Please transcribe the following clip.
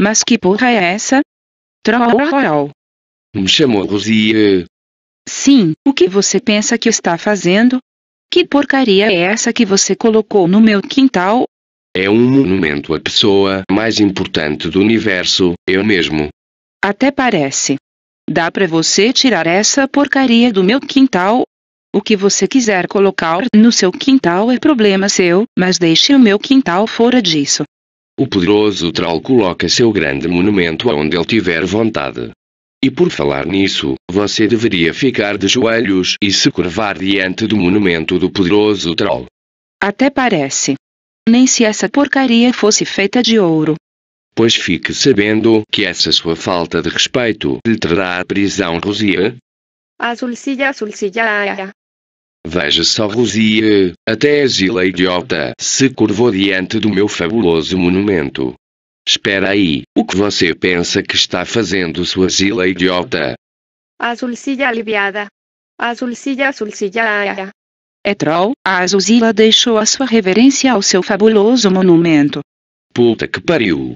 Mas que porra é essa? Troll. Chamou Rosie. Sim, o que você pensa que está fazendo? Que porcaria é essa que você colocou no meu quintal? É um monumento à pessoa mais importante do universo, eu mesmo. Até parece. Dá pra você tirar essa porcaria do meu quintal? O que você quiser colocar no seu quintal é problema seu, mas deixe o meu quintal fora disso. O poderoso Troll coloca seu grande monumento aonde ele tiver vontade. E por falar nisso, você deveria ficar de joelhos e se curvar diante do monumento do poderoso Troll. Até parece. Nem se essa porcaria fosse feita de ouro. Pois fique sabendo que essa sua falta de respeito lhe trará a prisão rosia. Azulcilla, azulcilla, Veja só Rosie, até a gila idiota se curvou diante do meu fabuloso monumento. Espera aí, o que você pensa que está fazendo sua gila idiota? Azulcilla aliviada. Azulcilla azulcilla É troll, a Azulzilla deixou a sua reverência ao seu fabuloso monumento. Puta que pariu.